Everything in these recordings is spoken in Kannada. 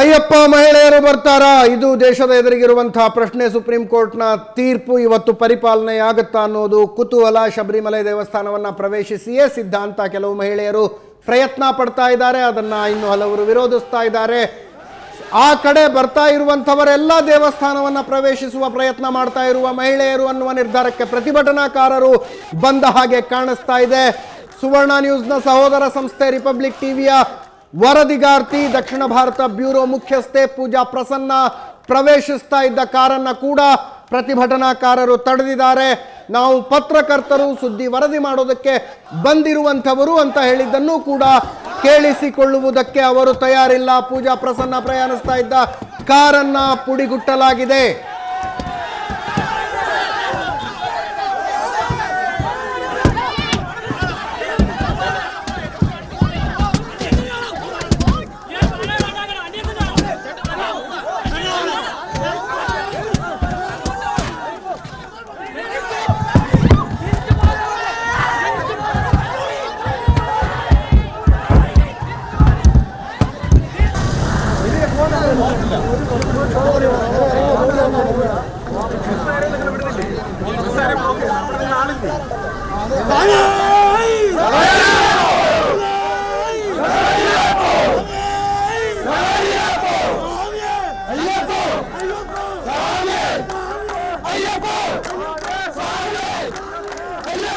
ಅಯ್ಯಪ್ಪ ಮಹಿಳೆಯರು ಬರ್ತಾರಾ ಇದು ದೇಶದ ಎದುರಿಗಿರುವಂತಹ ಪ್ರಶ್ನೆ ಸುಪ್ರೀಂ ಕೋರ್ಟ್ನ ತೀರ್ಪು ಇವತ್ತು ಪರಿಪಾಲನೆ ಆಗುತ್ತಾ ಅನ್ನೋದು ಕುತೂಹಲ ಶಬರಿಮಲೆ ದೇವಸ್ಥಾನವನ್ನು ಪ್ರವೇಶಿಸಿಯೇ ಸಿದ್ಧಾಂತ ಕೆಲವು ಮಹಿಳೆಯರು ಪ್ರಯತ್ನ ಪಡ್ತಾ ಇದ್ದಾರೆ ಅದನ್ನು ಇನ್ನು ಹಲವರು ವಿರೋಧಿಸ್ತಾ ಇದ್ದಾರೆ ಆ ಕಡೆ ಬರ್ತಾ ಇರುವಂಥವರೆಲ್ಲ ದೇವಸ್ಥಾನವನ್ನು ಪ್ರವೇಶಿಸುವ ಪ್ರಯತ್ನ ಮಾಡ್ತಾ ಇರುವ ಮಹಿಳೆಯರು ಅನ್ನುವ ನಿರ್ಧಾರಕ್ಕೆ ಪ್ರತಿಭಟನಾಕಾರರು ಬಂದ ಹಾಗೆ ಕಾಣಿಸ್ತಾ ಇದೆ ಸುವರ್ಣ ನ್ಯೂಸ್ನ ಸಹೋದರ ಸಂಸ್ಥೆ ರಿಪಬ್ಲಿಕ್ ಟಿವಿಯ ವರದಿಗಾರ್ತಿ ದಕ್ಷಿಣ ಭಾರತ ಬ್ಯೂರೋ ಮುಖ್ಯಸ್ಥೆ ಪೂಜಾ ಪ್ರಸನ್ನ ಪ್ರವೇಶಿಸ್ತಾ ಇದ್ದ ಕಾರನ್ನ ಕೂಡ ಪ್ರತಿಭಟನಾಕಾರರು ತಡೆದಿದ್ದಾರೆ ನಾವು ಪತ್ರಕರ್ತರು ಸುದ್ದಿ ವರದಿ ಮಾಡೋದಕ್ಕೆ ಬಂದಿರುವಂಥವರು ಅಂತ ಹೇಳಿದ್ದನ್ನು ಕೂಡ ಕೇಳಿಸಿಕೊಳ್ಳುವುದಕ್ಕೆ ಅವರು ತಯಾರಿಲ್ಲ ಪೂಜಾ ಪ್ರಸನ್ನ ಪ್ರಯಾಣಿಸ್ತಾ ಇದ್ದ ಕಾರನ್ನ ಪುಡಿಗುಟ್ಟಲಾಗಿದೆ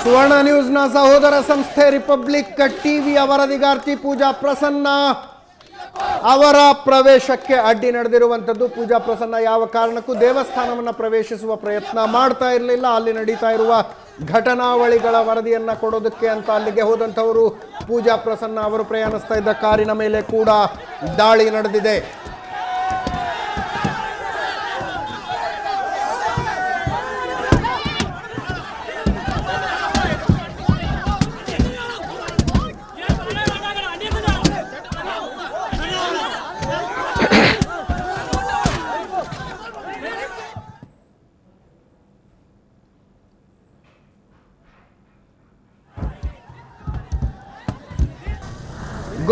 ಸುವರ್ಣ ನ್ಯೂಸ್ನ ಸಹೋದರ ಸಂಸ್ಥೆ ರಿಪಬ್ಲಿಕ್ ಟಿವಿಯ ವರದಿಗಾರ್ತಿ ಪೂಜಾ ಪ್ರಸನ್ನ ಅವರ ಪ್ರವೇಶಕ್ಕೆ ಅಡ್ಡಿ ನಡೆದಿರುವಂಥದ್ದು ಪೂಜಾ ಪ್ರಸನ್ನ ಯಾವ ಕಾರಣಕ್ಕೂ ದೇವಸ್ಥಾನವನ್ನು ಪ್ರವೇಶಿಸುವ ಪ್ರಯತ್ನ ಮಾಡ್ತಾ ಇರಲಿಲ್ಲ ಅಲ್ಲಿ ನಡೀತಾ ಇರುವ ಘಟನಾವಳಿಗಳ ವರದಿಯನ್ನು ಕೊಡೋದಕ್ಕೆ ಅಂತ ಅಲ್ಲಿಗೆ ಹೋದಂಥವರು ಪೂಜಾ ಪ್ರಸನ್ನ ಅವರು ಪ್ರಯಾಣಿಸ್ತಾ ಇದ್ದ ಕಾರಿನ ಮೇಲೆ ಕೂಡ ದಾಳಿ ನಡೆದಿದೆ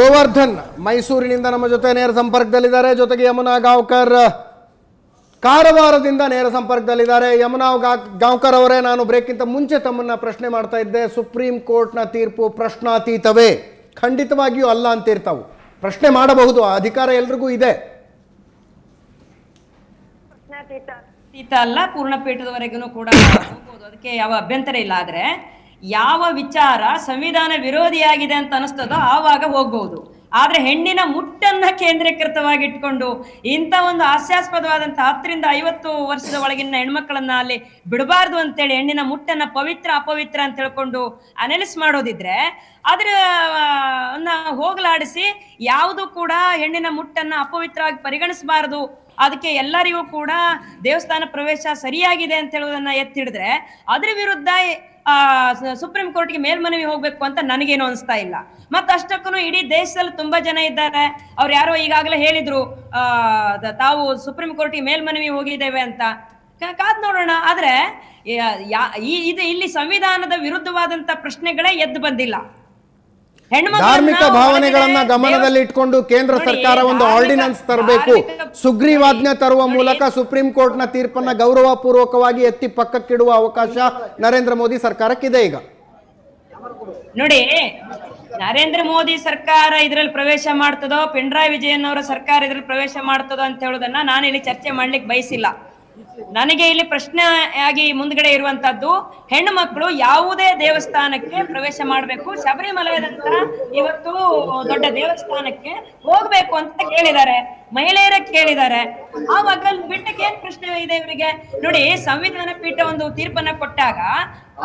ಗೋವರ್ಧನ್ ಮೈಸೂರಿನಿಂದ ನಮ್ಮ ಜೊತೆ ನೇರ ಸಂಪರ್ಕದಲ್ಲಿದ್ದಾರೆ ಜೊತೆಗೆ ಯಮುನಾ ಗಾಂವ್ಕರ್ ಕಾರವಾರದಿಂದ ನೇರ ಸಂಪರ್ಕದಲ್ಲಿದ್ದಾರೆ ಯಮುನಾ ಗಾಂವ್ಕರ್ ಅವರೇ ನಾನು ಬ್ರೇಕ್ಗಿಂತ ಮುಂಚೆ ತಮ್ಮನ್ನ ಪ್ರಶ್ನೆ ಮಾಡ್ತಾ ಇದ್ದೆ ಸುಪ್ರೀಂ ನ ತೀರ್ಪು ಪ್ರಶ್ನಾತೀತವೇ ಖಂಡಿತವಾಗಿಯೂ ಅಲ್ಲ ಅಂತ ಅಂತಿರ್ತಾವು ಪ್ರಶ್ನೆ ಮಾಡಬಹುದು ಆ ಅಧಿಕಾರ ಎಲ್ರಿಗೂ ಇದೆ ಅಲ್ಲ ಪೂರ್ಣ ಪೀಠದವರೆಗೂ ಕೂಡ ಅದಕ್ಕೆ ಯಾವ ಅಭ್ಯಂತರ ಇಲ್ಲ ಆದ್ರೆ ಯಾವ ವಿಚಾರ ಸಂವಿಧಾನ ವಿರೋಧಿಯಾಗಿದೆ ಅಂತ ಅನಿಸ್ತದೋ ಆವಾಗ ಹೋಗ್ಬಹುದು ಆದರೆ ಹೆಣ್ಣಿನ ಮುಟ್ಟನ್ನ ಕೇಂದ್ರೀಕೃತವಾಗಿ ಇಟ್ಕೊಂಡು ಇಂಥ ಒಂದು ಹಾಸ್ಯಾಸ್ಪದವಾದಂತಹ ಹತ್ತರಿಂದ ಐವತ್ತು ವರ್ಷದ ಒಳಗಿನ ಹೆಣ್ಮಕ್ಳನ್ನ ಅಲ್ಲಿ ಬಿಡಬಾರ್ದು ಅಂತೇಳಿ ಹೆಣ್ಣಿನ ಮುಟ್ಟನ್ನ ಪವಿತ್ರ ಅಪವಿತ್ರ ಅಂತ ಹೇಳ್ಕೊಂಡು ಅನಲಿಸ್ ಮಾಡೋದಿದ್ರೆ ಅದ್ರ ಹೋಗಲಾಡಿಸಿ ಯಾವುದು ಕೂಡ ಹೆಣ್ಣಿನ ಮುಟ್ಟನ್ನು ಅಪವಿತ್ರವಾಗಿ ಪರಿಗಣಿಸಬಾರದು ಅದಕ್ಕೆ ಎಲ್ಲರಿಗೂ ಕೂಡ ದೇವಸ್ಥಾನ ಪ್ರವೇಶ ಸರಿಯಾಗಿದೆ ಅಂತ ಹೇಳೋದನ್ನ ಎತ್ತಿಡಿದ್ರೆ ಅದ್ರ ವಿರುದ್ಧ ಆ ಸುಪ್ರೀಂ ಕೋರ್ಟ್ಗೆ ಮೇಲ್ಮನವಿ ಹೋಗ್ಬೇಕು ಅಂತ ನನಗೇನು ಅನಿಸ್ತಾ ಇಲ್ಲ ಮತ್ತಷ್ಟಕ್ಕೂ ಇಡೀ ದೇಶದಲ್ಲಿ ತುಂಬಾ ಜನ ಇದ್ದಾರೆ ಅವ್ರು ಯಾರೋ ಈಗಾಗಲೇ ಹೇಳಿದ್ರು ಆ ತಾವು ಸುಪ್ರೀಂ ಕೋರ್ಟ್ಗೆ ಮೇಲ್ಮನವಿ ಹೋಗಿದ್ದೇವೆ ಅಂತ ಕಾದ್ ನೋಡೋಣ ಆದ್ರೆ ಇದು ಇಲ್ಲಿ ಸಂವಿಧಾನದ ವಿರುದ್ಧವಾದಂತ ಪ್ರಶ್ನೆಗಳೇ ಎದ್ದು ಬಂದಿಲ್ಲ ಧಾರ್ಮಿಕ ಭಾವನೆಗಳನ್ನ ಗಮನದಲ್ಲಿ ಇಟ್ಕೊಂಡು ಕೇಂದ್ರ ಸರ್ಕಾರ ಒಂದು ಆರ್ಡಿನೆನ್ಸ್ ತರಬೇಕು ಸುಗ್ರೀವಾಜ್ಞೆ ತರುವ ಮೂಲಕ ಸುಪ್ರೀಂ ಕೋರ್ಟ್ ನ ತೀರ್ಪನ್ನ ಗೌರವ ಪೂರ್ವಕವಾಗಿ ಎತ್ತಿ ಪಕ್ಕಕ್ಕಿಡುವ ಅವಕಾಶ ನರೇಂದ್ರ ಮೋದಿ ಸರ್ಕಾರಕ್ಕಿದೆ ಈಗ ನೋಡಿ ನರೇಂದ್ರ ಮೋದಿ ಸರ್ಕಾರ ಇದರಲ್ಲಿ ಪ್ರವೇಶ ಮಾಡ್ತದೋ ಪಿಣರಾಯಿ ವಿಜಯನ್ ಅವರ ಸರ್ಕಾರ ಇದ್ರಲ್ಲಿ ಪ್ರವೇಶ ಮಾಡ್ತದೋ ಅಂತ ಹೇಳೋದನ್ನ ನಾನು ಇಲ್ಲಿ ಚರ್ಚೆ ಮಾಡ್ಲಿಕ್ಕೆ ಬಯಸಿಲ್ಲ ನನಗೆ ಇಲ್ಲಿ ಪ್ರಶ್ನೆ ಆಗಿ ಮುಂದ್ಗಡೆ ಇರುವಂತದ್ದು ಹೆಣ್ಣು ಮಕ್ಕಳು ಯಾವುದೇ ದೇವಸ್ಥಾನಕ್ಕೆ ಪ್ರವೇಶ ಮಾಡಬೇಕು ನಂತರ ಇವತ್ತು ದೊಡ್ಡ ದೇವಸ್ಥಾನಕ್ಕೆ ಹೋಗ್ಬೇಕು ಅಂತ ಕೇಳಿದ್ದಾರೆ ಮಹಿಳೆಯರ ಕೇಳಿದ್ದಾರೆ ಆವಾಗ ಬಿಟ್ಟಕ್ಕೆ ಏನ್ ಪ್ರಶ್ನೆ ಇದೆ ಇವರಿಗೆ ನೋಡಿ ಸಂವಿಧಾನ ಪೀಠ ಒಂದು ತೀರ್ಪನ್ನ ಕೊಟ್ಟಾಗ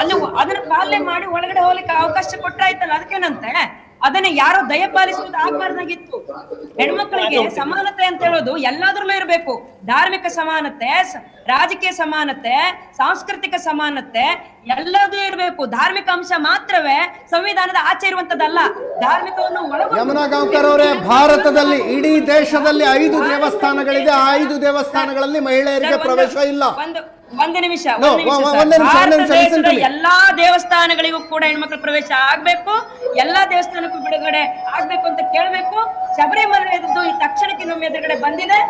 ಅಲ್ಲಿ ಅದನ್ನ ಪಾಲನೆ ಮಾಡಿ ಒಳಗಡೆ ಹೋಗ್ಲಿಕ್ಕೆ ಅವಕಾಶ ಕೊಟ್ಟಾಯ್ತಲ್ಲ ಅದಕ್ಕೇನಂತೆ ಅದನ್ನ ಯಾರೋ ದಯಪಾಲಿಸುವುದು ಆಗ್ಬಾರ್ದಾಗಿತ್ತು ಹೆಣ್ಮಕ್ಳಿಗೆ ಸಮಾನತೆ ಅಂತ ಹೇಳೋದು ಎಲ್ಲಾದ್ರೂ ಇರಬೇಕು ಧಾರ್ಮಿಕ ಸಮಾನತೆ ರಾಜಕೀಯ ಸಮಾನತೆ ಸಾಂಸ್ಕೃತಿಕ ಸಮಾನತೆ ಎಲ್ಲದೂ ಇರಬೇಕು ಧಾರ್ಮಿಕ ಅಂಶ ಮಾತ್ರವೇ ಸಂವಿಧಾನದ ಆಚೆ ಇರುವಂತದ್ದಲ್ಲ ಧಾರ್ಮಿಕವನ್ನು ಯಮುನಾಗಾಂವ್ಕರ್ ಅವರೇ ಭಾರತದಲ್ಲಿ ಇಡೀ ದೇಶದಲ್ಲಿ ಐದು ದೇವಸ್ಥಾನಗಳಿದೆ ಐದು ದೇವಸ್ಥಾನಗಳಲ್ಲಿ ಮಹಿಳೆಯರಿಗೆ ಪ್ರವೇಶ ಇಲ್ಲ ಒಂದು ನಿಮಿಷ ನಿಮಿಷ ಎಲ್ಲಾ ದೇವಸ್ಥಾನಗಳಿಗೂ ಕೂಡ ಹೆಣ್ಮಕ್ಳ ಪ್ರವೇಶ ಆಗ್ಬೇಕು ಎಲ್ಲಾ ದೇವಸ್ಥಾನಕ್ಕೂ ಬಿಡುಗಡೆ ಆಗ್ಬೇಕು ಅಂತ ಕೇಳ್ಬೇಕು ಶಬರಿಮಲೆಯದ್ದು ಈ ತಕ್ಷಣಕ್ಕೆ ನಮ್ಮ ಎದುರುಗಡೆ ಬಂದಿದೆ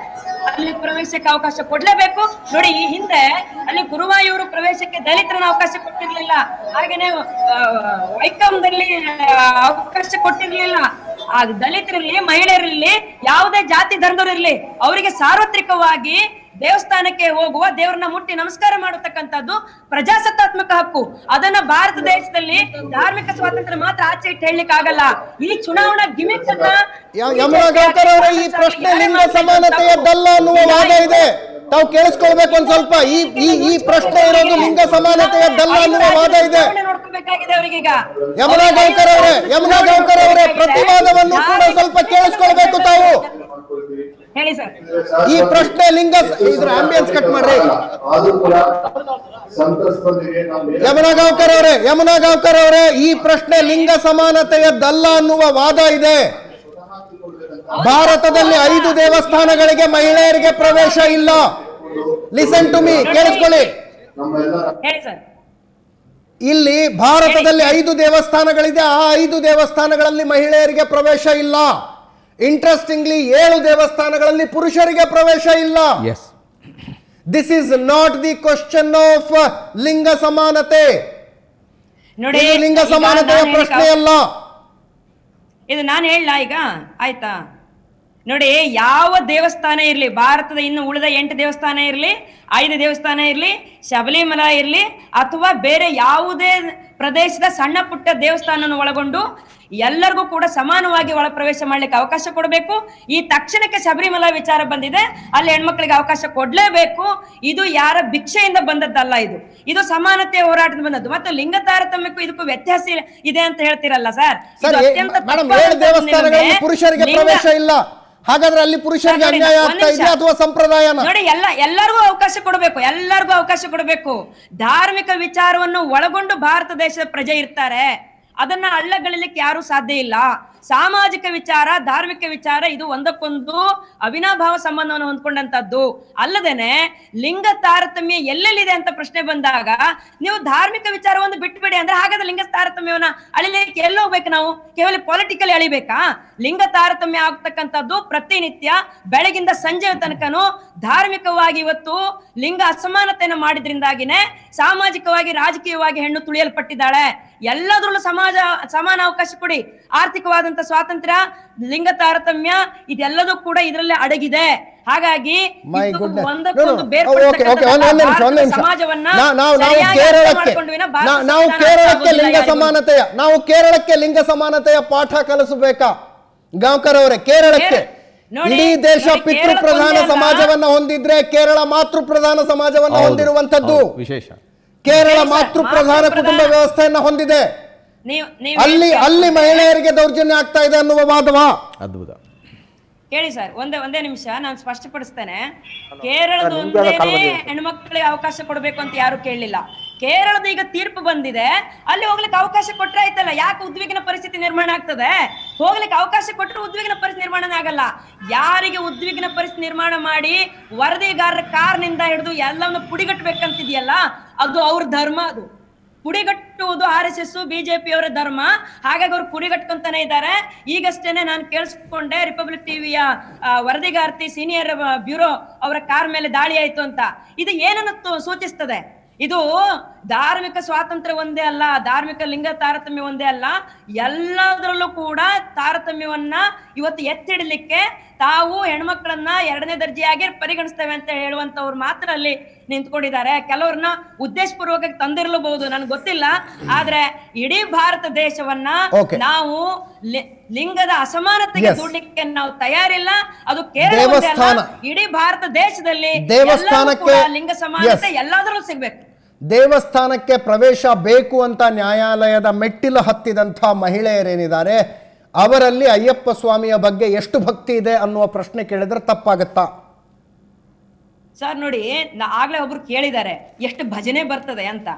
ಅಲ್ಲಿ ಪ್ರವೇಶಕ್ಕೆ ಅವಕಾಶ ಕೊಡ್ಲೇಬೇಕು ನೋಡಿ ಈ ಹಿಂದೆ ಅಲ್ಲಿ ಗುರುವಾಯೂರು ಪ್ರವೇಶಕ್ಕೆ ದಲಿತರನ್ನ ಅವಕಾಶ ಕೊಟ್ಟಿರ್ಲಿಲ್ಲ ಹಾಗೇನೆ ವೈಕಮ್ದಲ್ಲಿ ಅವಕಾಶ ಕೊಟ್ಟಿರ್ಲಿಲ್ಲ ಆ ದಲಿತರಲ್ಲಿ ಮಹಿಳೆಯರಲ್ಲಿ ಯಾವುದೇ ಜಾತಿ ಧರ್ಮರಿರ್ಲಿ ಅವರಿಗೆ ಸಾರ್ವತ್ರಿಕವಾಗಿ ದೇವಸ್ಥಾನಕ್ಕೆ ಹೋಗುವ ದೇವರನ್ನ ಮುಟ್ಟಿ ನಮಸ್ಕಾರ ಮಾಡತಕ್ಕಂಥದ್ದು ಪ್ರಜಾಸತ್ತಾತ್ಮಕ ಹಕ್ಕು ಅದನ್ನ ಭಾರತ ದೇಶದಲ್ಲಿ ಧಾರ್ಮಿಕ ಸ್ವಾತಂತ್ರ್ಯ ಮಾತ್ರ ಆಚೆ ಇಟ್ಟು ಹೇಳಲಿಕ್ಕೆ ಆಗಲ್ಲ ಈ ಚುನಾವಣಾ ಗಿಮಿಕ್ಸ್ ಅನ್ನ ಈ ಪ್ರಶ್ನೆ ಲಿಂಗ ಸಮಾನತೆಯದ್ದಲ್ಲ ಅನ್ನುವ ವಾದ ಇದೆ ತಾವು ಕೇಳಿಸ್ಕೊಳ್ಬೇಕು ಒಂದ್ ಸ್ವಲ್ಪ ಈ ಈ ಪ್ರಶ್ನೆ ಇರೋದು ಲಿಂಗ ಸಮಾನತೆಯದ್ದಲ್ಲ ಅನ್ನುವ ವಾದ ಇದೆ ಯಮುನಾ ಗೌಕರ್ ಅವರೇ ಯಮುನಾ ಗೌಕರ್ ಅವರೇ ಪ್ರತಿವಾದವನ್ನು ಕೂಡ ಸ್ವಲ್ಪ ಕೇಳಿಸ್ಕೊಳ್ಬೇಕು ತಾವು ಹೇಳಿ ಸರ್ ಈ ಪ್ರಶ್ನೆ ಲಿಂಗ ಇದ್ರ ಆಂಬಿಯನ್ಸ್ ಕಟ್ ಮಾಡ್ರಿ ಯಮುನಾ ಅವರೇ ಯಮುನಾ ಅವರೇ ಈ ಪ್ರಶ್ನೆ ಲಿಂಗ ಸಮಾನತೆಯದ್ದಲ್ಲ ಅನ್ನುವ ವಾದ ಇದೆ ಭಾರತದಲ್ಲಿ ಐದು ದೇವಸ್ಥಾನಗಳಿಗೆ ಮಹಿಳೆಯರಿಗೆ ಪ್ರವೇಶ ಇಲ್ಲ ಲಿಸನ್ ಟು ಮೀ ಕೇಳಿಸ್ಕೊಳ್ಳಿ ಇಲ್ಲಿ ಭಾರತದಲ್ಲಿ ಐದು ದೇವಸ್ಥಾನಗಳಿದೆ ಆ ಐದು ದೇವಸ್ಥಾನಗಳಲ್ಲಿ ಮಹಿಳೆಯರಿಗೆ ಪ್ರವೇಶ ಇಲ್ಲ ಇಂಟ್ರೆಸ್ಟಿಂಗ್ಲಿ ಏಳು ದೇವಸ್ಥಾನಗಳಲ್ಲಿ ಪುರುಷರಿಗೆ ಪ್ರವೇಶ ಇಲ್ಲ yes this is not the question of ಲಿಂಗ ಸಮಾನತೆ ನೋಡಿ ಲಿಂಗ ಸಮಾನತೆಯ ಪ್ರಶ್ನೆ ಅಲ್ಲ ಇದು ನಾನು ಹೇಳ ಈಗ ಆಯ್ತಾ ನೋಡಿ ಯಾವ ದೇವಸ್ಥಾನ ಇರಲಿ ಭಾರತದ ಇನ್ನು ಉಳಿದ ಎಂಟು ದೇವಸ್ಥಾನ ಇರಲಿ ಐದು ದೇವಸ್ಥಾನ ಇರಲಿ ಶಬರಿಮಲ ಇರಲಿ ಅಥವಾ ಬೇರೆ ಯಾವುದೇ ಪ್ರದೇಶದ ಸಣ್ಣ ಪುಟ್ಟ ದೇವಸ್ಥಾನವನ್ನು ಒಳಗೊಂಡು ಎಲ್ಲರಿಗೂ ಕೂಡ ಸಮಾನವಾಗಿ ಒಳ ಪ್ರವೇಶ ಮಾಡ್ಲಿಕ್ಕೆ ಅವಕಾಶ ಕೊಡಬೇಕು ಈ ತಕ್ಷಣಕ್ಕೆ ಶಬರಿಮಲಾ ವಿಚಾರ ಬಂದಿದೆ ಅಲ್ಲಿ ಹೆಣ್ಮಕ್ಳಿಗೆ ಅವಕಾಶ ಕೊಡ್ಲೇಬೇಕು ಇದು ಯಾರ ಭಿಕ್ಷೆಯಿಂದ ಬಂದದ್ದಲ್ಲ ಇದು ಇದು ಸಮಾನತೆ ಹೋರಾಟದ ಬಂದದ್ದು ಮತ್ತು ಲಿಂಗ ತಾರತಮ್ಯಕ್ಕೂ ಇದಕ್ಕೂ ವ್ಯತ್ಯಾಸ ಇದೆ ಅಂತ ಹೇಳ್ತಿರಲ್ಲ ಸರ್ ಅತ್ಯಂತ ಹಾಗಾದ್ರೆ ಅಲ್ಲಿ ಪುರುಷರಿಗೆ ಅನ್ಯಾಯ ಆಗ್ತಾ ಇದೆ ಅಥವಾ ಸಂಪ್ರದಾಯನ ನೋಡಿ ಎಲ್ಲ ಎಲ್ಲರಿಗೂ ಅವಕಾಶ ಕೊಡಬೇಕು ಎಲ್ಲರಿಗೂ ಅವಕಾಶ ಕೊಡಬೇಕು ಧಾರ್ಮಿಕ ವಿಚಾರವನ್ನು ಒಳಗೊಂಡು ಭಾರತ ದೇಶದ ಪ್ರಜೆ ಇರ್ತಾರೆ ಅದನ್ನ ಅಳ್ಳಗಳಿಲಿಕ್ಕೆ ಯಾರು ಸಾಧ್ಯ ಇಲ್ಲ ಸಾಮಾಜಿಕ ವಿಚಾರ ಧಾರ್ಮಿಕ ವಿಚಾರ ಇದು ಒಂದಕ್ಕೊಂದು ಅವಿನಾಭಾವ ಸಂಬಂಧವನ್ನು ಹೊಂದ್ಕೊಂಡಂತದ್ದು ಅಲ್ಲದೇನೆ ಲಿಂಗ ತಾರತಮ್ಯ ಎಲ್ಲೆಲ್ಲಿದೆ ಅಂತ ಪ್ರಶ್ನೆ ಬಂದಾಗ ನೀವು ಧಾರ್ಮಿಕ ವಿಚಾರವನ್ನು ಬಿಟ್ಬಿಡಿ ಅಂದ್ರೆ ಹಾಗಾದ್ರೆ ಲಿಂಗ ತಾರತಮ್ಯವನ್ನ ಅಳಿಲಿಕ್ಕೆ ಎಲ್ಲ ಹೋಗ್ಬೇಕು ನಾವು ಕೇವಲ ಪೊಲಿಟಿಕಲ್ ಅಳಿಬೇಕಾ ಲಿಂಗ ತಾರತಮ್ಯ ಆಗ್ತಕ್ಕಂಥದ್ದು ಪ್ರತಿನಿತ್ಯ ಬೆಳಗಿಂದ ಸಂಜೆ ತನಕನು ಧಾರ್ಮಿಕವಾಗಿ ಇವತ್ತು ಲಿಂಗ ಅಸಮಾನತೆಯನ್ನು ಮಾಡಿದ್ರಿಂದಾಗಿನೇ ಸಾಮಾಜಿಕವಾಗಿ ರಾಜಕೀಯವಾಗಿ ಹೆಣ್ಣು ತುಳಿಯಲ್ಪಟ್ಟಿದ್ದಾಳೆ ಎಲ್ಲದರಲ್ಲೂ ಸಮಾನ ಸಮಾಜ ಸಮಾನ ಅವಕಾಶ ಕೊಡಿ ಆರ್ಥಿಕವಾದಂತ ಸ್ವಾತಂತ್ರ್ಯ ಲಿಂಗ ತಾರತಮ್ಯ ಇದೆಲ್ಲದೂ ಕೂಡ ಇದರಲ್ಲಿ ಅಡಗಿದೆ ಹಾಗಾಗಿ ನಾವು ಕೇರಳಕ್ಕೆ ಲಿಂಗ ಸಮಾನತೆಯ ನಾವು ಕೇರಳಕ್ಕೆ ಲಿಂಗ ಸಮಾನತೆಯ ಪಾಠ ಕಲಿಸಬೇಕಾ ಗಾಂವ್ಕರ್ ಅವರೇ ಕೇರಳಕ್ಕೆ ಇಡೀ ದೇಶ ಪಿತೃ ಪ್ರಧಾನ ಸಮಾಜವನ್ನ ಹೊಂದಿದ್ರೆ ಕೇರಳ ಮಾತೃ ಪ್ರಧಾನ ಸಮಾಜವನ್ನ ಹೊಂದಿರುವಂತದ್ದು ವಿಶೇಷ ಕೇರಳ ಮಾತೃ ಪ್ರಧಾನ ಕುಟುಂಬ ವ್ಯವಸ್ಥೆಯನ್ನ ಹೊಂದಿದೆ ಅಲ್ಲಿ ಅಲ್ಲಿ ಮಹಿಳೆಯರಿಗೆ ದೌರ್ಜನ್ಯ ಆಗ್ತಾ ಇದೆ ಅನ್ನುವ ವಾದವ ಅದ್ಭುತ ಕೇಳಿ ಸರ್ ಒಂದೇ ಒಂದೇ ನಿಮಿಷ ನಾನು ಸ್ಪಷ್ಟಪಡಿಸ್ತೇನೆ ಕೇರಳದ ಒಂದೇ ಹೆಣ್ಮಕ್ಳಿಗೆ ಅವಕಾಶ ಕೊಡಬೇಕು ಅಂತ ಯಾರು ಕೇಳಲಿಲ್ಲ ಕೇರಳದ ಈಗ ತೀರ್ಪು ಬಂದಿದೆ ಅಲ್ಲಿ ಹೋಗ್ಲಿಕ್ಕೆ ಅವಕಾಶ ಕೊಟ್ರೆ ಆಯ್ತಲ್ಲ ಯಾಕೆ ಉದ್ವಿಗ್ನ ಪರಿಸ್ಥಿತಿ ನಿರ್ಮಾಣ ಆಗ್ತದೆ ಹೋಗ್ಲಿಕ್ಕೆ ಅವಕಾಶ ಕೊಟ್ಟರೆ ಉದ್ವಿಗ್ನ ಪರಿಸ್ಥಿತಿ ನಿರ್ಮಾಣ ಆಗಲ್ಲ ಯಾರಿಗೆ ಉದ್ವಿಗ್ನ ಪರಿಸ್ಥಿತಿ ನಿರ್ಮಾಣ ಮಾಡಿ ವರದಿಗಾರರ ಕಾರ್ನಿಂದ ಹಿಡಿದು ಎಲ್ಲವನ್ನು ಪುಡಿಗಟ್ಟಬೇಕಂತಿದೆಯಲ್ಲ ಅದು ಅವ್ರ ಧರ್ಮ ಅದು ಕುಡಿಗಟ್ಟುವುದು ಆರ್ ಎಸ್ ಎಸ್ ಬಿಜೆಪಿಯವರ ಧರ್ಮ ಹಾಗಾಗಿ ಅವರು ಕುಡಿಗಟ್ಕೊಂತಾನೆ ಇದ್ದಾರೆ ಈಗಷ್ಟೇನೆ ನಾನು ಕೇಳಿಸ್ಕೊಂಡೆ ರಿಪಬ್ಲಿಕ್ ಟಿವಿಯ ವರದಿಗಾರ್ತಿ ಸೀನಿಯರ್ ಬ್ಯೂರೋ ಅವರ ಕಾರ್ ಮೇಲೆ ದಾಳಿ ಆಯ್ತು ಅಂತ ಇದು ಏನನ್ನು ಸೂಚಿಸ್ತದೆ ಇದು ಧಾರ್ಮಿಕ ಸ್ವಾತಂತ್ರ್ಯ ಒಂದೇ ಅಲ್ಲ ಧಾರ್ಮಿಕ ಲಿಂಗ ತಾರತಮ್ಯ ಒಂದೇ ಅಲ್ಲ ಎಲ್ಲದರಲ್ಲೂ ಕೂಡ ತಾರತಮ್ಯವನ್ನ ಇವತ್ತು ಎತ್ತಿಡಲಿಕ್ಕೆ ತಾವು ಹೆಣ್ಮಕ್ಳನ್ನ ಎರಡನೇ ದರ್ಜೆಯಾಗಿ ಪರಿಗಣಿಸ್ತೇವೆ ಅಂತ ಹೇಳುವಂತವ್ರು ಮಾತ್ರ ಅಲ್ಲಿ ನಿಂತ್ಕೊಂಡಿದ್ದಾರೆ ಕೆಲವ್ರನ್ನ ಉದ್ದೇಶಪೂರ್ವಕವಾಗಿ ತಂದಿರಲಬಹುದು ನನ್ಗೆ ಗೊತ್ತಿಲ್ಲ ಆದ್ರೆ ಇಡೀ ಭಾರತ ದೇಶವನ್ನ ನಾವು ಲಿಂಗದ ಅಸಮಾನತೆಗೆ ದೂಡ್ಲಿಕ್ಕೆ ನಾವು ತಯಾರಿಲ್ಲ ಅದು ಕೇರಳ ಇಡೀ ಭಾರತ ದೇಶದಲ್ಲಿ ದೇವಸ್ಥಾನಕ್ಕೆ ಲಿಂಗ ಸಮಾನತೆ ಎಲ್ಲಾದ್ರೂ ಸಿಗ್ಬೇಕು ದೇವಸ್ಥಾನಕ್ಕೆ ಪ್ರವೇಶ ಬೇಕು ಅಂತ ನ್ಯಾಯಾಲಯದ ಮೆಟ್ಟಿಲು ಹತ್ತಿದಂಥ ಮಹಿಳೆಯರೇನಿದ್ದಾರೆ ಅವರಲ್ಲಿ ಅಯ್ಯಪ್ಪ ಸ್ವಾಮಿಯ ಬಗ್ಗೆ ಎಷ್ಟು ಭಕ್ತಿ ಇದೆ ಅನ್ನುವ ಪ್ರಶ್ನೆ ಕೇಳಿದ್ರೆ ತಪ್ಪಾಗತ್ತಾ ಸರ್ ನೋಡಿ ಆಗ್ಲೇ ಒಬ್ರು ಕೇಳಿದ್ದಾರೆ ಎಷ್ಟು ಭಜನೆ ಬರ್ತದೆ ಅಂತ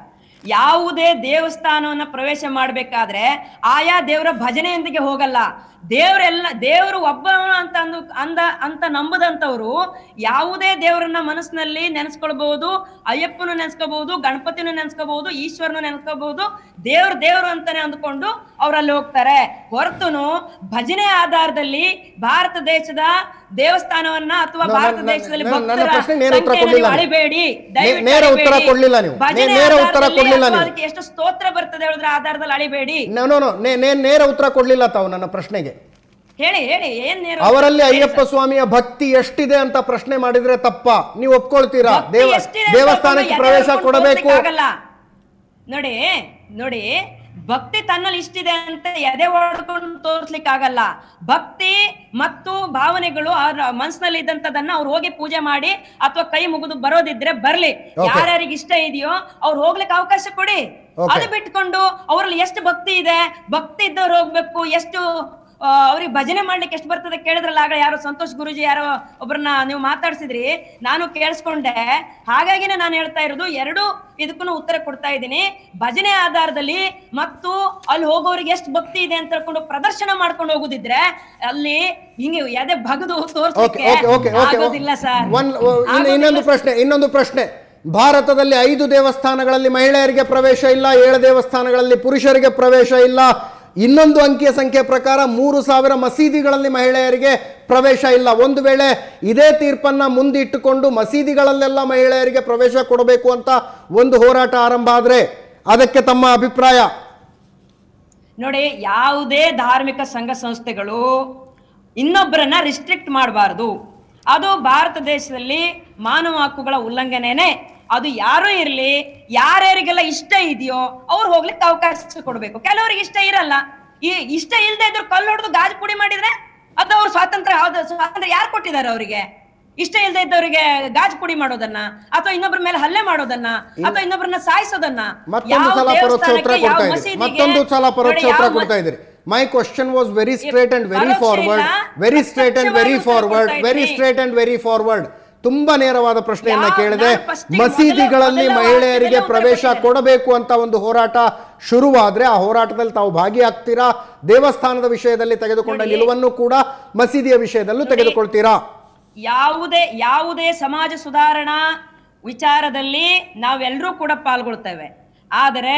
ಯಾವುದೇ ದೇವಸ್ಥಾನವನ್ನ ಪ್ರವೇಶ ಮಾಡಬೇಕಾದ್ರೆ ಆಯಾ ದೇವರ ಭಜನೆಯೊಂದಿಗೆ ಹೋಗಲ್ಲ ದೇವರೆಲ್ಲ ದೇವರು ಒಬ್ಬನ ಅಂತ ಅಂದು ಅಂದ ಅಂತ ನಂಬದಂತವ್ರು ಯಾವುದೇ ದೇವರನ್ನ ಮನಸ್ಸಿನಲ್ಲಿ ನೆನೆಸ್ಕೊಳ್ಬಹುದು ಅಯ್ಯಪ್ಪನ ನೆನೆಸ್ಕೋಬಹುದು ಗಣಪತಿನೂ ನೆನೆಸ್ಕೋಬಹುದು ಈಶ್ವರನು ನೆನೆಸ್ಕೋಬಹುದು ದೇವ್ರ ದೇವ್ರು ಅಂತಾನೆ ಅಂದ್ಕೊಂಡು ಅವರಲ್ಲಿ ಹೋಗ್ತಾರೆ ಹೊರತುನು ಭಜನೆ ಆಧಾರದಲ್ಲಿ ಭಾರತ ದೇಶದ ದೇವಸ್ಥಾನವನ್ನ ಅಥವಾ ಭಾರತ ದೇಶದಲ್ಲಿ ಅಳಿಬೇಡಿ ಎಷ್ಟು ಸ್ತೋತ್ರ ಬರ್ತದೆ ಆಧಾರದಲ್ಲಿ ಅಳಿಬೇಡಿ ನೇರ ಉತ್ತರ ಕೊಡ್ಲಿಲ್ಲ ತಾವು ನನ್ನ ಪ್ರಶ್ನೆಗೆ ಹೇಳಿ ಹೇಳಿ ಏನ್ ಅವರಲ್ಲಿ ಅಯ್ಯಪ್ಪ ಸ್ವಾಮಿಯ ಭಕ್ತಿ ಎಷ್ಟಿದೆ ಅಂತ ಪ್ರಶ್ನೆ ಮಾಡಿದ್ರೆ ತಪ್ಪ ನೀವು ಒಪ್ಕೊಳ್ತೀರಾ ದೇವಸ್ಥಾನಕ್ಕೆ ಪ್ರವೇಶ ಕೊಡಬೇಕು ನೋಡಿ ನೋಡಿ ಭಕ್ತಿ ತನ್ನಲ್ಲಿ ಇಷ್ಟಿದೆ ಅಂತ ಎದೆ ಓಡ್ಕೊಂಡು ತೋರ್ಸ್ಲಿಕ್ಕೆ ಆಗಲ್ಲ ಭಕ್ತಿ ಮತ್ತು ಭಾವನೆಗಳು ಅವ್ರ ಮನ್ಸಿನಲ್ಲಿ ಇದ್ದಂತದನ್ನ ಅವ್ರು ಹೋಗಿ ಪೂಜೆ ಮಾಡಿ ಅಥವಾ ಕೈ ಮುಗಿದು ಬರೋದಿದ್ರೆ ಬರ್ಲಿ ಯಾರ್ಯಾರಿಗೆ ಇಷ್ಟ ಇದೆಯೋ ಅವ್ರು ಹೋಗ್ಲಿಕ್ಕೆ ಅವಕಾಶ ಕೊಡಿ ಅದು ಬಿಟ್ಕೊಂಡು ಅವರಲ್ಲಿ ಎಷ್ಟು ಭಕ್ತಿ ಇದೆ ಭಕ್ತಿ ಇದ್ದವ್ರು ಹೋಗ್ಬೇಕು ಎಷ್ಟು ಅವ್ರಿಗೆ ಭಜನೆ ಮಾಡ್ಲಿಕ್ಕೆ ಎಷ್ಟು ಬರ್ತದೆ ಕೇಳಿದ್ರಲ್ಲ ಆಗ ಯಾರು ಸಂತೋಷ್ ಗುರುಜಿ ಯಾರೋ ಒಬ್ಬರನ್ನ ನೀವು ಮಾತಾಡ್ಸಿದ್ರಿ ನಾನು ಕೇಳಿಸ್ಕೊಂಡೆ ಹಾಗಾಗಿನೇ ನಾನು ಹೇಳ್ತಾ ಇರೋದು ಎರಡು ಇದಕ್ಕೂ ಉತ್ತರ ಕೊಡ್ತಾ ಇದ್ದೀನಿ ಭಜನೆ ಆಧಾರದಲ್ಲಿ ಮತ್ತು ಅಲ್ಲಿ ಹೋಗೋರಿಗೆ ಎಷ್ಟು ಭಕ್ತಿ ಇದೆ ಅಂತ ಹೇಳ್ಕೊಂಡು ಪ್ರದರ್ಶನ ಮಾಡ್ಕೊಂಡು ಹೋಗುದಿದ್ರೆ ಅಲ್ಲಿ ಹಿಂಗೆ ಯಾವ್ದೇ ಬಗದು ತೋರಿಸೋದಿಲ್ಲ ಸರ್ ಇನ್ನೊಂದು ಪ್ರಶ್ನೆ ಇನ್ನೊಂದು ಪ್ರಶ್ನೆ ಭಾರತದಲ್ಲಿ ಐದು ದೇವಸ್ಥಾನಗಳಲ್ಲಿ ಮಹಿಳೆಯರಿಗೆ ಪ್ರವೇಶ ಇಲ್ಲ ಏಳು ದೇವಸ್ಥಾನಗಳಲ್ಲಿ ಪುರುಷರಿಗೆ ಪ್ರವೇಶ ಇಲ್ಲ ಇನ್ನೊಂದು ಅಂಕಿಯ ಸಂಖ್ಯೆ ಪ್ರಕಾರ ಮೂರು ಸಾವಿರ ಮಸೀದಿಗಳಲ್ಲಿ ಮಹಿಳೆಯರಿಗೆ ಪ್ರವೇಶ ಇಲ್ಲ ಒಂದು ವೇಳೆ ಇದೇ ತೀರ್ಪನ್ನು ಮುಂದಿಟ್ಟುಕೊಂಡು ಮಸೀದಿಗಳಲ್ಲೆಲ್ಲ ಮಹಿಳೆಯರಿಗೆ ಪ್ರವೇಶ ಕೊಡಬೇಕು ಅಂತ ಒಂದು ಹೋರಾಟ ಆರಂಭ ಆದರೆ ಅದಕ್ಕೆ ತಮ್ಮ ಅಭಿಪ್ರಾಯ ನೋಡಿ ಯಾವುದೇ ಧಾರ್ಮಿಕ ಸಂಘ ಸಂಸ್ಥೆಗಳು ಇನ್ನೊಬ್ಬರನ್ನ ರಿಸ್ಟ್ರಿಕ್ಟ್ ಮಾಡಬಾರ್ದು ಅದು ಭಾರತ ದೇಶದಲ್ಲಿ ಮಾನವ ಹಕ್ಕುಗಳ ಉಲ್ಲಂಘನೆನೇ ಅದು ಯಾರು ಇರ್ಲಿ ಯಾರ್ಯಾರಿಗೆಲ್ಲ ಇಷ್ಟ ಇದೆಯೋ ಅವ್ರು ಹೋಗ್ಲಿಕ್ಕೆ ಅವಕಾಶ ಕೊಡ್ಬೇಕು ಕೆಲವರಿಗೆ ಇಷ್ಟ ಇರಲ್ಲ ಈ ಇಷ್ಟ ಇಲ್ಲದೆ ಇದ್ರು ಕಲ್ಲು ಹೊಡೆದು ಗಾಜು ಪುಡಿ ಮಾಡಿದ್ರೆ ಅದು ಅವ್ರ ಸ್ವಾತಂತ್ರ್ಯ ಯಾವ್ದು ಸ್ವಾತಂತ್ರ್ಯ ಯಾರು ಕೊಟ್ಟಿದ್ದಾರೆ ಅವರಿಗೆ ಇಷ್ಟ ಇಲ್ಲದೆ ಇದ್ದವರಿಗೆ ಗಾಜು ಪುಡಿ ಮಾಡೋದನ್ನ ಅಥವಾ ಇನ್ನೊಬ್ಬರ ಮೇಲೆ ಹಲ್ಲೆ ಮಾಡೋದನ್ನ ಅಥವಾ ಇನ್ನೊಬ್ಬರನ್ನ ಸಾಯಿಸೋದನ್ನ ಮತ್ತೊಂದು ಸಲ ಪರೋಕ್ಷ ಉತ್ತರ ಕೊಡ್ತಾ ಇದ್ದೀರಿ my question was very straight and very forward very straight and very forward very straight and very forward ತುಂಬಾ ನೇರವಾದ ಪ್ರಶ್ನೆಯನ್ನ ಕೇಳಿದೆ ಮಸೀದಿಗಳಲ್ಲಿ ಮಹಿಳೆಯರಿಗೆ ಪ್ರವೇಶ ಕೊಡಬೇಕು ಅಂತ ಒಂದು ಹೋರಾಟ ಶುರುವಾದ್ರೆ ಆ ಹೋರಾಟದಲ್ಲಿ ತಾವು ಭಾಗಿಯಾಗ್ತೀರಾ ದೇವಸ್ಥಾನದ ವಿಷಯದಲ್ಲಿ ತೆಗೆದುಕೊಂಡ ನಿಲುವನ್ನು ಕೂಡ ಮಸೀದಿಯ ವಿಷಯದಲ್ಲೂ ತೆಗೆದುಕೊಳ್ತೀರಾ ಯಾವುದೇ ಯಾವುದೇ ಸಮಾಜ ಸುಧಾರಣಾ ವಿಚಾರದಲ್ಲಿ ನಾವೆಲ್ಲರೂ ಕೂಡ ಪಾಲ್ಗೊಳ್ತೇವೆ ಆದರೆ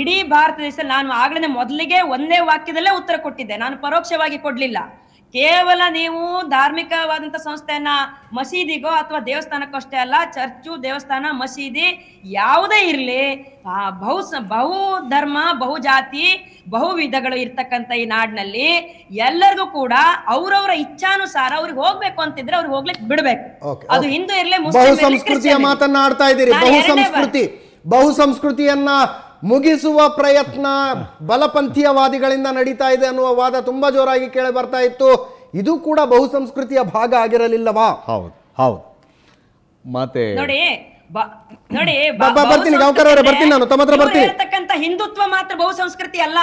ಇಡೀ ಭಾರತ ದೇಶದಲ್ಲಿ ನಾನು ಆಗಲೇ ಮೊದಲಿಗೆ ಒಂದೇ ವಾಕ್ಯದಲ್ಲೇ ಉತ್ತರ ಕೊಟ್ಟಿದ್ದೆ ನಾನು ಪರೋಕ್ಷವಾಗಿ ಕೊಡ್ಲಿಲ್ಲ ಕೇವಲ ನೀವು ಧಾರ್ಮಿಕವಾದಂತ ಸಂಸ್ಥೆಯನ್ನ ಮಸೀದಿಗೋ ಅಥವಾ ದೇವಸ್ಥಾನಕ್ಕಷ್ಟೇ ಅಲ್ಲ ಚರ್ಚು ದೇವಸ್ಥಾನ ಮಸೀದಿ ಯಾವುದೇ ಇರಲಿ ಬಹು ಬಹು ಧರ್ಮ ಬಹು ಜಾತಿ ಬಹು ವಿಧಗಳು ಇರ್ತಕ್ಕಂಥ ಈ ನಾಡಿನಲ್ಲಿ ಎಲ್ಲರಿಗೂ ಕೂಡ ಅವ್ರವ್ರ ಇಚ್ಛಾನುಸಾರ ಅವ್ರಿಗೆ ಹೋಗ್ಬೇಕು ಅಂತಿದ್ರೆ ಅವ್ರಿಗೆ ಹೋಗ್ಲಿಕ್ಕೆ ಬಿಡ್ಬೇಕು ಅದು ಹಿಂದೂ ಇರ್ಲಿ ಮುಸ್ಲಿಂ ಸಂಸ್ಕೃತಿಯ ಮಾತನ್ನಾಡ್ತಾ ಇದ್ದೀರಿ ಬಹು ಸಂಸ್ಕೃತಿ ಬಹು ಸಂಸ್ಕೃತಿಯನ್ನ ಮುಗಿಸುವ ಪ್ರಯತ್ನ ಬಲಪಂಥೀಯವಾದಿಗಳಿಂದ ನಡೀತಾ ಇದೆ ಅನ್ನುವ ವಾದ ತುಂಬಾ ಜೋರಾಗಿ ಕೇಳಿ ಬರ್ತಾ ಇತ್ತು ಇದು ಕೂಡ ಬಹುಸಂಸ್ಕೃತಿಯ ಭಾಗ ಆಗಿರಲಿಲ್ಲವಾ ಹೌದು ಹೌದು ಮತ್ತೆ ನೋಡಿ ಬರ್ತೀನಿ ಬರ್ತೀನಿ ನಾನು ತಮ್ಮ ಹತ್ರ ಬರ್ತೀನಿ ಹಿಂದುತ್ವ ಮಾತ್ರ ಬಹುಸಂಸ್ಕೃತಿ ಅಲ್ಲ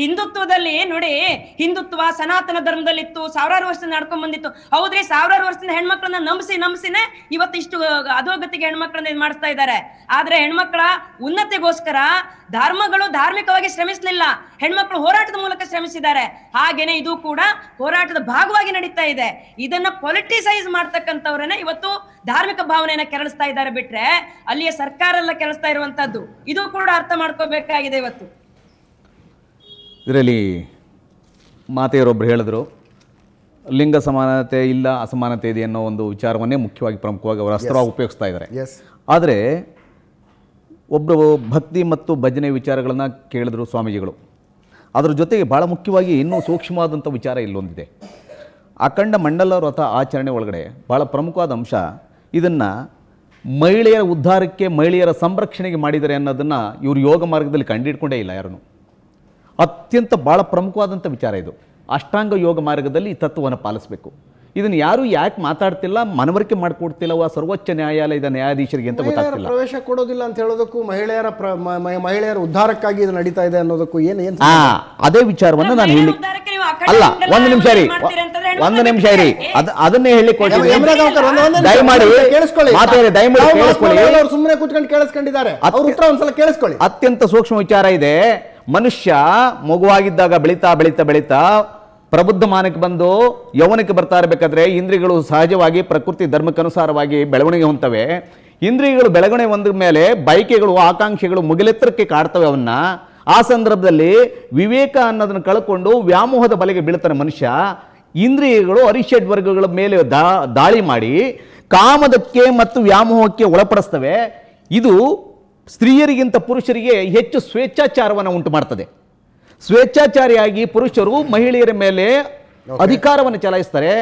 ಹಿಂದುತ್ವದಲ್ಲಿ ನೋಡಿ ಹಿಂದುತ್ವ ಸನಾತನ ಧರ್ಮದಲ್ಲಿತ್ತು ಸಾವಿರಾರು ವರ್ಷದಿಂದ ನಡ್ಕೊಂಡ್ ಬಂದಿತ್ತು ಹೌದ್ರಿ ಸಾವಿರಾರು ವರ್ಷದಿಂದ ಹೆಣ್ಮಕ್ಳನ್ನ ನಂಬಿಸಿ ನಂಬಿಸಿನೇ ಇವತ್ತಿಷ್ಟು ಅಧೋಗತಿಗೆ ಹೆಣ್ಮಕ್ಳನ್ನ ಇದು ಮಾಡಿಸ್ತಾ ಇದ್ದಾರೆ ಆದ್ರೆ ಹೆಣ್ಮಕ್ಳ ಉನ್ನತಿಗೋಸ್ಕರ ಧರ್ಮಗಳು ಧಾರ್ಮಿಕವಾಗಿ ಶ್ರಮಿಸಲಿಲ್ಲ ಹೆಣ್ಮಕ್ಳು ಹೋರಾಟದ ಮೂಲಕ ಶ್ರಮಿಸಿದ್ದಾರೆ ಹಾಗೇನೆ ಇದು ಕೂಡ ಹೋರಾಟದ ಭಾಗವಾಗಿ ನಡೀತಾ ಇದೆ ಇದನ್ನ ಪೊಲಿಟಿಸೈಸ್ ಮಾಡ್ತಕ್ಕಂಥವ್ರನ್ನ ಇವತ್ತು ಧಾರ್ಮಿಕ ಭಾವನೆಯನ್ನ ಕೆರಳಿಸ್ತಾ ಇದ್ದಾರೆ ಬಿಟ್ರೆ ಅಲ್ಲಿಯ ಸರ್ಕಾರ ಎಲ್ಲ ಕೆರಳಿಸ್ತಾ ಇರುವಂತದ್ದು ಇದು ಕೂಡ ಅರ್ಥ ಮಾಡ್ಕೋಬೇಕಾಗಿದೆ ಇವತ್ತು ಇದರಲ್ಲಿ ಮಾತೆಯರೊಬ್ಬರು ಹೇಳಿದ್ರು ಲಿಂಗ ಸಮಾನತೆ ಇಲ್ಲ ಅಸಮಾನತೆ ಇದೆ ಅನ್ನೋ ಒಂದು ವಿಚಾರವನ್ನೇ ಮುಖ್ಯವಾಗಿ ಪ್ರಮುಖವಾಗಿ ಅವರು ಅಸ್ತ್ರವಾಗಿ ಉಪಯೋಗಿಸ್ತಾ ಇದ್ದಾರೆ ಆದರೆ ಒಬ್ಬರು ಭಕ್ತಿ ಮತ್ತು ಭಜನೆ ವಿಚಾರಗಳನ್ನು ಕೇಳಿದ್ರು ಸ್ವಾಮೀಜಿಗಳು ಅದರ ಜೊತೆಗೆ ಭಾಳ ಮುಖ್ಯವಾಗಿ ಇನ್ನೂ ಸೂಕ್ಷ್ಮವಾದಂಥ ವಿಚಾರ ಇಲ್ಲೊಂದಿದೆ ಅಖಂಡ ಮಂಡಲ ವ್ರತ ಆಚರಣೆ ಒಳಗಡೆ ಭಾಳ ಪ್ರಮುಖವಾದ ಅಂಶ ಇದನ್ನು ಮಹಿಳೆಯರ ಉದ್ಧಾರಕ್ಕೆ ಮಹಿಳೆಯರ ಸಂರಕ್ಷಣೆಗೆ ಮಾಡಿದರೆ ಅನ್ನೋದನ್ನು ಇವರು ಯೋಗ ಮಾರ್ಗದಲ್ಲಿ ಕಂಡಿಡ್ಕೊಂಡೇ ಇಲ್ಲ ಯಾರನ್ನು ಅತ್ಯಂತ ಭಾಳ ಪ್ರಮುಖವಾದಂಥ ವಿಚಾರ ಇದು ಅಷ್ಟಾಂಗ ಯೋಗ ಮಾರ್ಗದಲ್ಲಿ ಈ ತತ್ವವನ್ನು ಪಾಲಿಸಬೇಕು ಇದನ್ನು ಯಾರು ಯಾಕೆ ಮಾತಾಡ್ತಿಲ್ಲ ಮನವರಿಕೆ ಮಾಡಿಕೊಡ್ತಿಲ್ಲವ ಸರ್ವೋಚ್ಚ ನ್ಯಾಯಾಲಯದ ನ್ಯಾಯಾಧೀಶರಿಗೆ ಅಂತ ಗೊತ್ತಾಗ್ತಿಲ್ಲ ಪ್ರವೇಶ ಕೊಡೋದಿಲ್ಲ ಅಂತ ಹೇಳೋದಕ್ಕೂ ಮಹಿಳೆಯರ ಮಹಿಳೆಯರ ಉದ್ಧಾರಕ್ಕಾಗಿ ಇದು ನಡೀತಾ ಇದೆ ಅನ್ನೋದಕ್ಕೂ ಏನು ಏನು ಹಾ ಅದೇ ವಿಚಾರವನ್ನು ನಾನು ಹೇಳಿ ಅಲ್ಲ ಒಂದು ನಿಮಿಷ ರೀ ಒಂದು ನಿಮಿಷ ರೀ ಅದ್ ಅದನ್ನೇ ಹೇಳಿ ದಯಮಾಡಿ ಮಾತಾಡಿ ದಯಮಾಡಿ ಸುಮ್ಮನೆ ಕೂತ್ಕೊಂಡು ಕೇಳಿಸ್ಕೊಂಡಿದ್ದಾರೆ ಅವ್ರ ಉತ್ತರ ಒಂದ್ಸಲ ಕೇಳಿಸ್ಕೊಳ್ಳಿ ಅತ್ಯಂತ ಸೂಕ್ಷ್ಮ ವಿಚಾರ ಇದೆ ಮನುಷ್ಯ ಮಗುವಾಗಿದ್ದಾಗ ಬೆಳೀತಾ ಬೆಳೀತಾ ಬೆಳೀತಾ ಪ್ರಬುದ್ಧ ಮಾನಕ್ಕೆ ಬಂದು ಯೌವನಕ್ಕೆ ಬರ್ತಾ ಇರಬೇಕಾದ್ರೆ ಇಂದ್ರಿಯಗಳು ಸಹಜವಾಗಿ ಪ್ರಕೃತಿ ಧರ್ಮಕ್ಕನುಸಾರವಾಗಿ ಬೆಳವಣಿಗೆ ಹೊಂತವೆ ಇಂದ್ರಿಯಗಳು ಬೆಳವಣಿಗೆ ಹೊಂದ ಮೇಲೆ ಬಯಕೆಗಳು ಆಕಾಂಕ್ಷೆಗಳು ಮುಗಿಲೆತ್ತರಕ್ಕೆ ಕಾಡ್ತವೆ ಅವನ್ನ ಆ ಸಂದರ್ಭದಲ್ಲಿ ವಿವೇಕ ಅನ್ನೋದನ್ನು ಕಳ್ಕೊಂಡು ವ್ಯಾಮೋಹದ ಬಲೆಗೆ ಬೀಳ್ತಾನೆ ಮನುಷ್ಯ ಇಂದ್ರಿಯಗಳು ಅರಿಷಡ್ ವರ್ಗಗಳ ಮೇಲೆ ದಾಳಿ ಮಾಡಿ ಕಾಮದಕ್ಕೆ ಮತ್ತು ವ್ಯಾಮೋಹಕ್ಕೆ ಒಳಪಡಿಸ್ತವೆ ಇದು ಸ್ತ್ರೀಯರಿಗಿಂತ ಪುರುಷರಿಗೆ ಹೆಚ್ಚು ಸ್ವೇಚ್ಛಾಚಾರವನ್ನು ಉಂಟು ಮಾಡ್ತದೆ ಸ್ವೇಚ್ಛಾಚಾರಿಯಾಗಿ ಪುರುಷರು ಮಹಿಳೆಯರ ಮೇಲೆ ಅಧಿಕಾರವನ್ನು ಚಲಾಯಿಸ್ತಾರೆ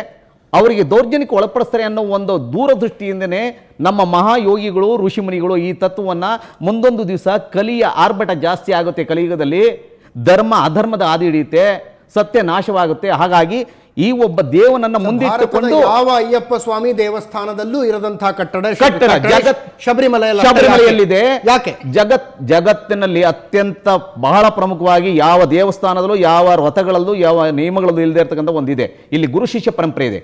ಅವರಿಗೆ ದೌರ್ಜನ್ಯಕ್ಕೆ ಒಳಪಡಿಸ್ತಾರೆ ಅನ್ನೋ ಒಂದು ದೂರದೃಷ್ಟಿಯಿಂದನೇ ನಮ್ಮ ಮಹಾಯೋಗಿಗಳು ಋಷಿಮುನಿಗಳು ಈ ತತ್ವವನ್ನು ಮುಂದೊಂದು ದಿವಸ ಕಲಿಯ ಆರ್ಭಟ ಜಾಸ್ತಿ ಆಗುತ್ತೆ ಕಲಿಯುಗದಲ್ಲಿ ಧರ್ಮ ಅಧರ್ಮದ ಹಾದಿ ಹಿಡಿಯುತ್ತೆ ಸತ್ಯ ನಾಶವಾಗುತ್ತೆ ಹಾಗಾಗಿ ಈ ಒಬ್ಬ ದೇವನನ್ನ ಮುಂದಿಟ್ಟುಕೊಂಡು ಯಾವ ಅಯ್ಯಪ್ಪ ಸ್ವಾಮಿ ದೇವಸ್ಥಾನದಲ್ಲೂ ಇರದಂತಹ ಕಟ್ಟಡ ಕಟ್ಟಡ ಜಗತ್ ಶಬರಿಮಲೆಯಲ್ಲಿದೆ ಯಾಕೆ ಜಗತ್ ಜಗತ್ತಿನಲ್ಲಿ ಅತ್ಯಂತ ಬಹಳ ಪ್ರಮುಖವಾಗಿ ಯಾವ ದೇವಸ್ಥಾನದಲ್ಲೂ ಯಾವ ರಥಗಳಲ್ಲೂ ಯಾವ ನಿಯಮಗಳಲ್ಲೂ ಇಲ್ಲದೆ ಇರತಕ್ಕಂಥ ಒಂದಿದೆ ಇಲ್ಲಿ ಗುರು ಶಿಷ್ಯ ಪರಂಪರೆ ಇದೆ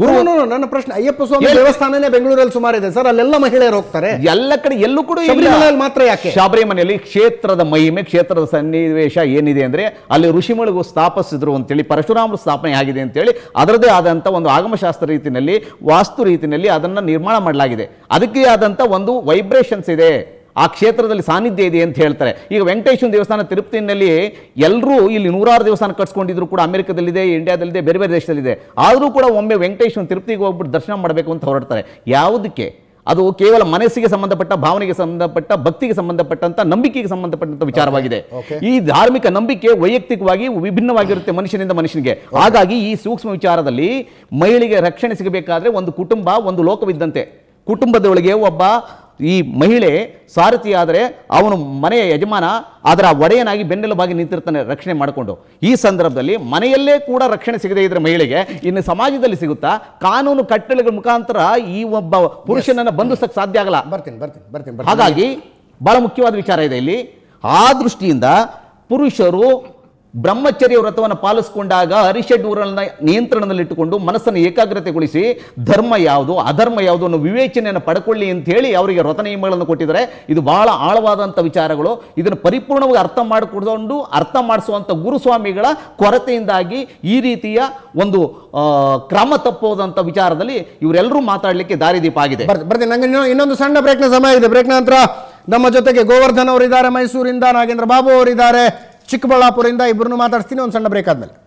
ಗುರು ನನ್ನ ಪ್ರಶ್ನೆ ಅಯ್ಯಪ್ಪ ಸ್ವಾಮಿ ದೇವಸ್ಥಾನನೇ ಬೆಂಗಳೂರಲ್ಲಿ ಸುಮಾರು ಇದೆ ಸರ್ ಅಲ್ಲೆಲ್ಲ ಮಹಿಳೆಯರು ಹೋಗ್ತಾರೆ ಎಲ್ಲ ಕಡೆ ಎಲ್ಲೂ ಕೂಡ ಮಾತ್ರ ಯಾಕೆ ಮನೆಯಲ್ಲಿ ಕ್ಷೇತ್ರದ ಮಹಿಮೆ ಕ್ಷೇತ್ರದ ಸನ್ನಿವೇಶ ಏನಿದೆ ಅಂದ್ರೆ ಅಲ್ಲಿ ಋಷಿಮುಳಿಗೂ ಸ್ಥಾಪಿಸಿದ್ರು ಅಂತೇಳಿ ಪರಶುರಾಮರು ಸ್ಥಾಪನೆ ಆಗಿದೆ ಅಂತೇಳಿ ಅದರದೇ ಆದಂತ ಒಂದು ಆಗಮಶಾಸ್ತ್ರ ರೀತಿಯಲ್ಲಿ ವಾಸ್ತು ರೀತಿಯಲ್ಲಿ ಅದನ್ನ ನಿರ್ಮಾಣ ಮಾಡಲಾಗಿದೆ ಅದಕ್ಕೆ ಆದಂತ ಒಂದು ವೈಬ್ರೇಷನ್ಸ್ ಇದೆ ಆ ಕ್ಷೇತ್ರದಲ್ಲಿ ಸಾನ್ನಿಧ್ಯ ಇದೆ ಅಂತ ಹೇಳ್ತಾರೆ ಈಗ ವೆಂಕಟೇಶ್ವರ ದೇವಸ್ಥಾನ ತಿರುಪತಿನಲ್ಲಿ ಎಲ್ಲರೂ ಇಲ್ಲಿ ನೂರಾರು ದೇವಸ್ಥಾನ ಕಟ್ಸ್ಕೊಂಡಿದ್ರು ಕೂಡ ಅಮೆರಿಕದಲ್ಲಿದೆ ಇಂಡಿಯಾದಲ್ಲಿದೆ ಬೇರೆ ಬೇರೆ ದೇಶದಲ್ಲಿದೆ ಆದರೂ ಕೂಡ ಒಮ್ಮೆ ವೆಂಕಟೇಶ್ವರ ತಿರುಪತಿಗೆ ಹೋಗ್ಬಿಟ್ಟು ದರ್ಶನ ಮಾಡಬೇಕು ಅಂತ ಹೊರಡ್ತಾರೆ ಯಾವುದಕ್ಕೆ ಅದು ಕೇವಲ ಮನಸ್ಸಿಗೆ ಸಂಬಂಧಪಟ್ಟ ಭಾವನೆಗೆ ಸಂಬಂಧಪಟ್ಟ ಭಕ್ತಿಗೆ ಸಂಬಂಧಪಟ್ಟಂತ ನಂಬಿಕೆಗೆ ಸಂಬಂಧಪಟ್ಟಂತ ವಿಚಾರವಾಗಿದೆ ಈ ಧಾರ್ಮಿಕ ನಂಬಿಕೆ ವೈಯಕ್ತಿಕವಾಗಿ ವಿಭಿನ್ನವಾಗಿರುತ್ತೆ ಮನುಷ್ಯನಿಂದ ಮನುಷ್ಯನಿಗೆ ಹಾಗಾಗಿ ಈ ಸೂಕ್ಷ್ಮ ವಿಚಾರದಲ್ಲಿ ಮಹಿಳೆಗೆ ರಕ್ಷಣೆ ಸಿಗಬೇಕಾದ್ರೆ ಒಂದು ಕುಟುಂಬ ಒಂದು ಲೋಕವಿದ್ದಂತೆ ಕುಟುಂಬದೊಳಗೆ ಒಬ್ಬ ಈ ಮಹಿಳೆ ಸಾರಥಿ ಆದರೆ ಅವನು ಮನೆಯ ಯಜಮಾನ ಅದರ ಒಡೆಯನಾಗಿ ಬೆನ್ನೆಲುಬಾಗಿ ನಿಂತಿರ್ತಾನೆ ರಕ್ಷಣೆ ಮಾಡಿಕೊಂಡು ಈ ಸಂದರ್ಭದಲ್ಲಿ ಮನೆಯಲ್ಲೇ ಕೂಡ ರಕ್ಷಣೆ ಸಿಗದೇ ಇದ್ರೆ ಮಹಿಳೆಗೆ ಇನ್ನು ಸಮಾಜದಲ್ಲಿ ಸಿಗುತ್ತಾ ಕಾನೂನು ಕಟ್ಟಳೆಗಳ ಮುಖಾಂತರ ಈ ಒಬ್ಬ ಪುರುಷನನ್ನು ಬಂಧಿಸಕ್ಕೆ ಸಾಧ್ಯ ಆಗಲ್ಲ ಬರ್ತೀನಿ ಬರ್ತೀನಿ ಬರ್ತೀನಿ ಹಾಗಾಗಿ ಬಹಳ ಮುಖ್ಯವಾದ ವಿಚಾರ ಇದೆ ಇಲ್ಲಿ ಆ ದೃಷ್ಟಿಯಿಂದ ಪುರುಷರು ಬ್ರಹ್ಮಚರ್ಯ ವ್ರತವನ್ನು ಪಾಲಿಸಿಕೊಂಡಾಗ ಅರಿಷಡ್ ಊರನ್ನ ನಿಯಂತ್ರಣದಲ್ಲಿಟ್ಟುಕೊಂಡು ಮನಸ್ಸನ್ನು ಏಕಾಗ್ರತೆಗೊಳಿಸಿ ಧರ್ಮ ಯಾವುದು ಅಧರ್ಮ ಯಾವುದು ಅನ್ನೋ ವಿವೇಚನೆಯನ್ನು ಪಡ್ಕೊಳ್ಳಿ ಅಂತ ಹೇಳಿ ಅವರಿಗೆ ವ್ರತ ನಿಯಮಗಳನ್ನು ಕೊಟ್ಟಿದ್ದಾರೆ ಇದು ಬಹಳ ಆಳವಾದಂಥ ವಿಚಾರಗಳು ಇದನ್ನು ಪರಿಪೂರ್ಣವಾಗಿ ಅರ್ಥ ಮಾಡಿಕೊಂಡು ಅರ್ಥ ಮಾಡಿಸುವಂಥ ಗುರುಸ್ವಾಮಿಗಳ ಕೊರತೆಯಿಂದಾಗಿ ಈ ರೀತಿಯ ಒಂದು ಕ್ರಮ ತಪ್ಪುವುದಂಥ ವಿಚಾರದಲ್ಲಿ ಇವರೆಲ್ಲರೂ ಮಾತಾಡಲಿಕ್ಕೆ ದಾರಿದೀಪ ಆಗಿದೆ ನಂಗೆ ಇನ್ನೊಂದು ಸಣ್ಣ ಬ್ರೇಕ್ನ ಸಮಯ ಇದೆ ಬ್ರೇಕ್ನ ನಂತರ ನಮ್ಮ ಜೊತೆಗೆ ಗೋವರ್ಧನ್ ಅವರಿದ್ದಾರೆ ಮೈಸೂರಿಂದ ನಾಗೇಂದ್ರ ಬಾಬು ಅವರಿದ್ದಾರೆ ಚಿಕ್ಕಬಳ್ಳಾಪುರದಿಂದ ಇಬ್ಬರನ್ನು ಮಾತಾಡ್ತೀನಿ ಒಂದು ಸಣ್ಣ ಬ್ರೇಕ್ ಆದಮೇಲೆ